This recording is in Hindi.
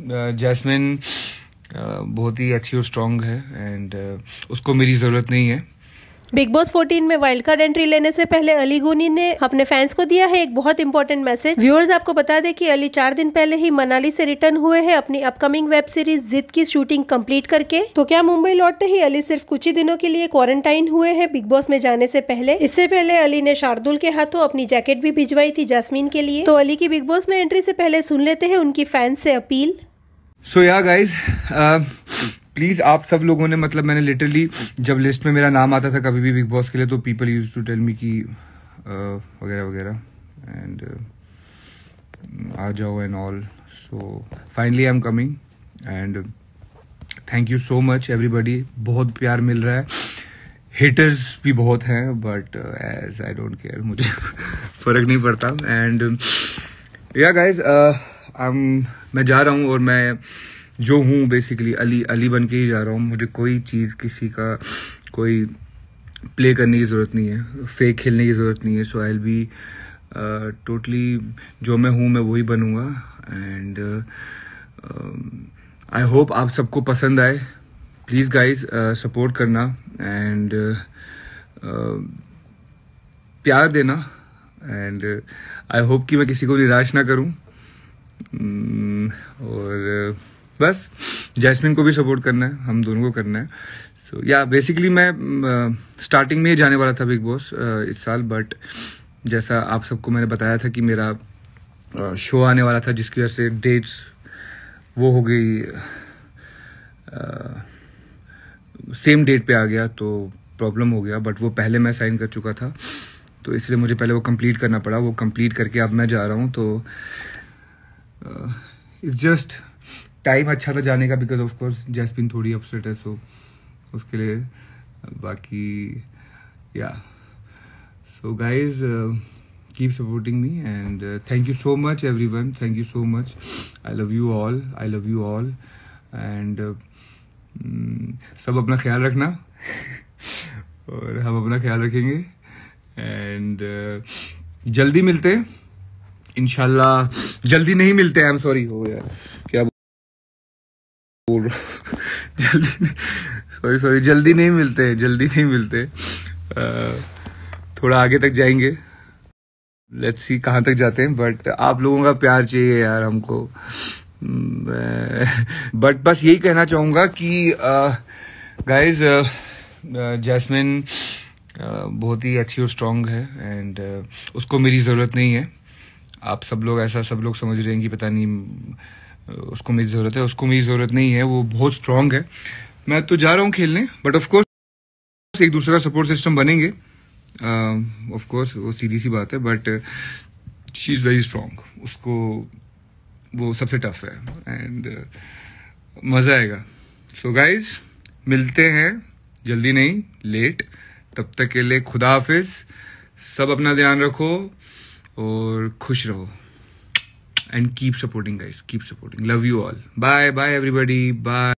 जैस्मिन बहुत ही अच्छी और स्ट्रांग है एंड उसको मेरी ज़रूरत नहीं है बिग बॉस 14 में वाइल्ड कार्ड एंट्री लेने से पहले अली गोनी ने अपने फैंस को दिया है एक बहुत इंपॉर्टेंट मैसेज व्यूअर्स आपको बता दें कि अली चार दिन पहले ही मनाली से रिटर्न हुए हैं अपनी अपकमिंग वेब सीरीज जिद की शूटिंग कंप्लीट करके तो क्या मुंबई लौटते ही अली सिर्फ कुछ ही दिनों के लिए क्वारंटाइन हुए हैं बिग बॉस में जाने से पहले इससे पहले अली ने शार्दुल के हाथों अपनी जैकेट भी भिजवाई थी जैस्मीन के लिए तो अली की बिग बॉस में एंट्री से पहले सुन लेते हैं उनकी फैंस से appeal so yeah guys please आप सब लोगों ने मतलब मैंने लिटरली जब लिस्ट में मेरा नाम आता था कभी भी बिग बॉस के लिए तो people use to tell me की वगैरह वगैरह एंड आ जाओ and all so finally I am coming and thank you so much everybody बहुत प्यार मिल रहा है हेटर्स भी बहुत हैं but as I don't care मुझे फ़र्क नहीं पड़ता एंड या गाइज आई मैं जा रहा हूँ और मैं जो हूँ बेसिकली अली अली बन के ही जा रहा हूँ मुझे कोई चीज़ किसी का कोई प्ले करने की ज़रूरत नहीं है फेक खेलने की ज़रूरत नहीं है so I'll be totally जो मैं हूँ मैं वही बनूँगा एंड आई होप आप सबको पसंद आए प्लीज़ गाइज सपोर्ट करना एंड uh, प्यार देना एंड आई होप कि मैं किसी को निराश ना करूं mm, और uh, बस जैस्मिन को भी सपोर्ट करना है हम दोनों को करना है सो या बेसिकली मैं स्टार्टिंग uh, में ही जाने वाला था बिग बॉस uh, इस साल बट जैसा आप सबको मैंने बताया था कि मेरा शो uh, आने वाला था जिसकी वजह से डेट्स वो हो गई सेम डेट पे आ गया तो प्रॉब्लम हो गया बट वो पहले मैं साइन कर चुका था तो इसलिए मुझे पहले वो कंप्लीट करना पड़ा वो कंप्लीट करके अब मैं जा रहा हूँ तो इट्स जस्ट टाइम अच्छा था जाने का बिकॉज ऑफ कोर्स जैसमिन थोड़ी अपसेट है सो उसके लिए बाकी या so guys keep supporting me and thank you so much everyone thank you so much I love you all I love you all and सब अपना ख्याल रखना और हम अपना ख्याल रखेंगे एंड uh, जल्दी मिलते हैं इनशाला जल्दी नहीं मिलते आई एम सॉरी हो यार लोग जल्दी सॉरी सॉरी जल्दी नहीं मिलते हैं जल्दी नहीं मिलते थोड़ा आगे तक जाएंगे लेट्स सी कहाँ तक जाते हैं बट आप लोगों का प्यार चाहिए यार हमको बट बस यही कहना चाहूँगा कि गाइस जैस्मिन बहुत ही अच्छी और स्ट्रांग है एंड उसको मेरी ज़रूरत नहीं है आप सब लोग ऐसा सब लोग समझ रहे हैं कि पता नहीं उसको मेरी ज़रूरत है उसको मेरी ज़रूरत नहीं है वो बहुत स्ट्रांग है मैं तो जा रहा हूँ खेलने बट ऑफकोर्स एक दूसरे का सपोर्ट सिस्टम बनेंगे ऑफकोर्स um, वो सीधी सी बात है but she is very strong उसको वो सबसे टफ है एंड uh, मज़ा आएगा सो so गाइज मिलते हैं जल्दी नहीं लेट तब तक के लिए खुदा हाफिज सब अपना ध्यान रखो और खुश रहो and keep supporting guys keep supporting love you all bye bye everybody bye